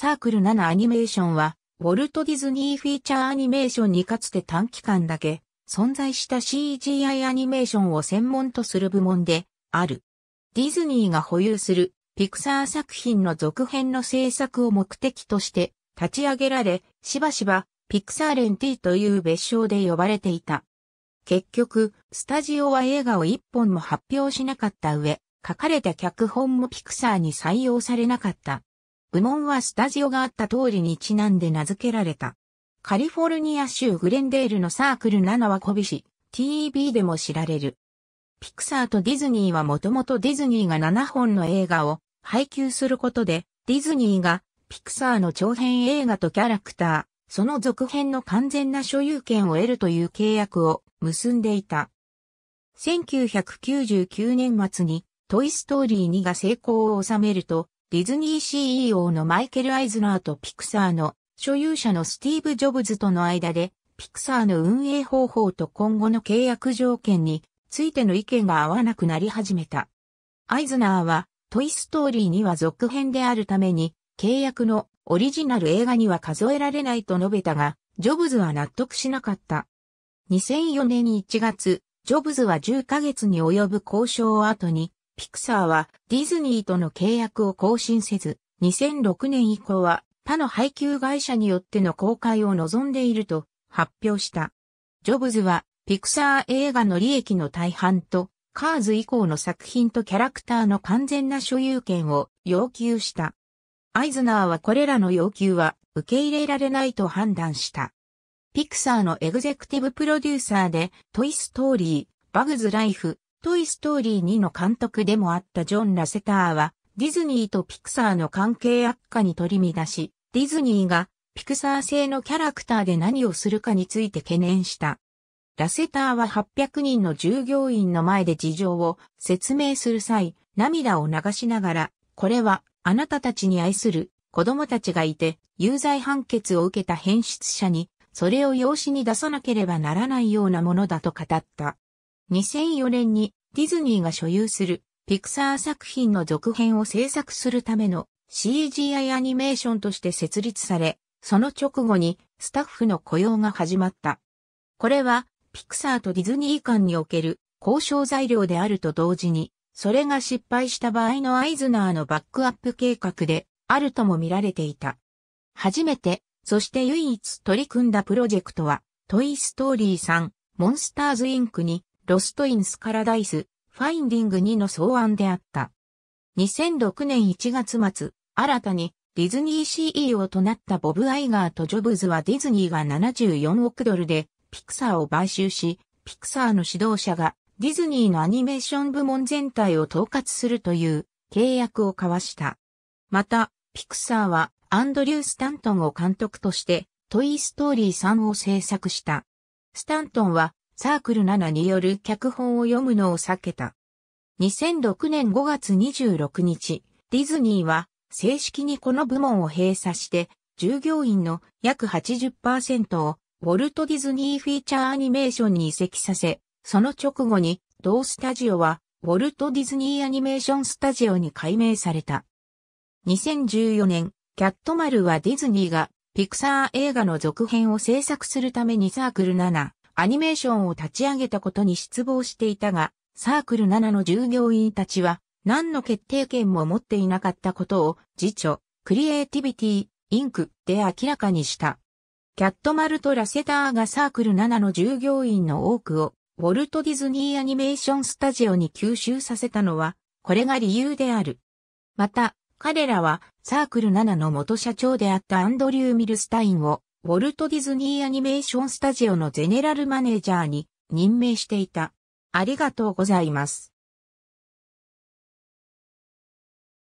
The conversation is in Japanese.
サークル7アニメーションは、ウォルト・ディズニー・フィーチャー・アニメーションにかつて短期間だけ存在した CGI アニメーションを専門とする部門である。ディズニーが保有するピクサー作品の続編の制作を目的として立ち上げられ、しばしばピクサーレンティという別称で呼ばれていた。結局、スタジオは映画を一本も発表しなかった上、書かれた脚本もピクサーに採用されなかった。部門はスタジオがあった通りにちなんで名付けられた。カリフォルニア州グレンデールのサークル7はコビシ、TV でも知られる。ピクサーとディズニーはもともとディズニーが7本の映画を配給することで、ディズニーがピクサーの長編映画とキャラクター、その続編の完全な所有権を得るという契約を結んでいた。1999年末にトイストーリー2が成功を収めると、ディズニー CEO のマイケル・アイズナーとピクサーの所有者のスティーブ・ジョブズとの間で、ピクサーの運営方法と今後の契約条件についての意見が合わなくなり始めた。アイズナーは、トイ・ストーリーには続編であるために、契約のオリジナル映画には数えられないと述べたが、ジョブズは納得しなかった。2004年1月、ジョブズは10ヶ月に及ぶ交渉を後に、ピクサーはディズニーとの契約を更新せず、2006年以降は他の配給会社によっての公開を望んでいると発表した。ジョブズはピクサー映画の利益の大半とカーズ以降の作品とキャラクターの完全な所有権を要求した。アイズナーはこれらの要求は受け入れられないと判断した。ピクサーのエグゼクティブプロデューサーでトイストーリー、バグズライフ、トイ・ストーリー2の監督でもあったジョン・ラセターは、ディズニーとピクサーの関係悪化に取り乱し、ディズニーがピクサー製のキャラクターで何をするかについて懸念した。ラセターは800人の従業員の前で事情を説明する際、涙を流しながら、これはあなたたちに愛する子供たちがいて、有罪判決を受けた変質者に、それを養子に出さなければならないようなものだと語った。2004年にディズニーが所有するピクサー作品の続編を制作するための CGI アニメーションとして設立され、その直後にスタッフの雇用が始まった。これはピクサーとディズニー間における交渉材料であると同時に、それが失敗した場合のアイズナーのバックアップ計画であるとも見られていた。初めて、そして唯一取り組んだプロジェクトは、トイ・ストーリー3、モンスターズ・インクにロストインスカラダイス、ファインディング2の草案であった。2006年1月末、新たにディズニー CEO となったボブ・アイガーとジョブズはディズニーが74億ドルでピクサーを買収し、ピクサーの指導者がディズニーのアニメーション部門全体を統括するという契約を交わした。また、ピクサーはアンドリュー・スタントンを監督としてトイ・ストーリー3を制作した。スタントンはサークル7による脚本を読むのを避けた。2006年5月26日、ディズニーは正式にこの部門を閉鎖して、従業員の約80%をウォルト・ディズニー・フィーチャー・アニメーションに移籍させ、その直後に同スタジオはウォルト・ディズニー・アニメーション・スタジオに改名された。2014年、キャットマルはディズニーがピクサー映画の続編を制作するためにサークル7アニメーションを立ち上げたことに失望していたが、サークル7の従業員たちは何の決定権も持っていなかったことを、次著、クリエイティビティ、インクで明らかにした。キャットマルト・ラセターがサークル7の従業員の多くを、ウォルト・ディズニー・アニメーション・スタジオに吸収させたのは、これが理由である。また、彼らは、サークル7の元社長であったアンドリュー・ミルスタインを、ウォルト・ディズニー・アニメーション・スタジオのゼネラルマネージャーに任命していた。ありがとうございます。